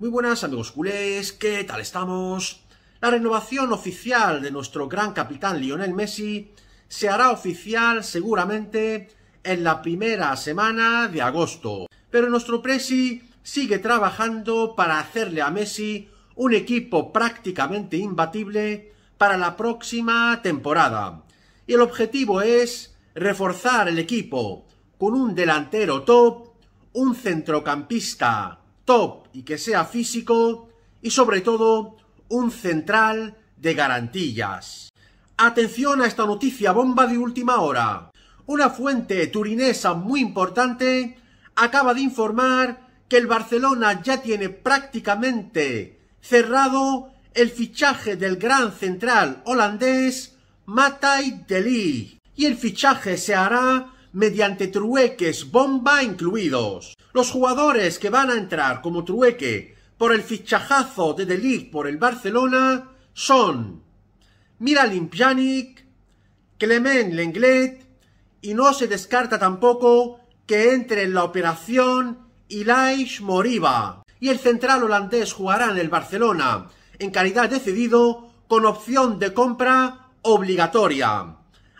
Muy buenas amigos culés, ¿qué tal estamos? La renovación oficial de nuestro gran capitán Lionel Messi se hará oficial seguramente en la primera semana de agosto. Pero nuestro Presi sigue trabajando para hacerle a Messi un equipo prácticamente imbatible para la próxima temporada. Y el objetivo es reforzar el equipo con un delantero top, un centrocampista top y que sea físico y sobre todo un central de garantías. Atención a esta noticia bomba de última hora. Una fuente turinesa muy importante acaba de informar que el Barcelona ya tiene prácticamente cerrado el fichaje del gran central holandés Matthijs Deli y el fichaje se hará mediante trueques bomba incluidos. Los jugadores que van a entrar como trueque por el fichajazo de Ligt por el Barcelona son Miralem Pjanic, Clement Lenglet y no se descarta tampoco que entre en la operación Ilaish Moriba. Y el central holandés jugará en el Barcelona en calidad decidido con opción de compra obligatoria.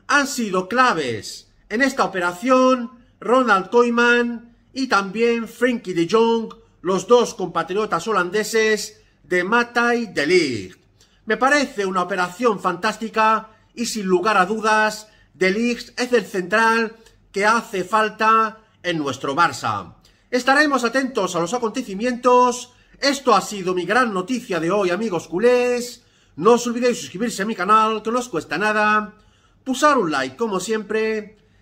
Han sido claves en esta operación, Ronald Koeman y también Frankie de Jong, los dos compatriotas holandeses de Matai y de Ligt. Me parece una operación fantástica y sin lugar a dudas, de Ligt es el central que hace falta en nuestro Barça. Estaremos atentos a los acontecimientos. Esto ha sido mi gran noticia de hoy, amigos culés. No os olvidéis suscribirse a mi canal, que no os cuesta nada. Pulsar un like, como siempre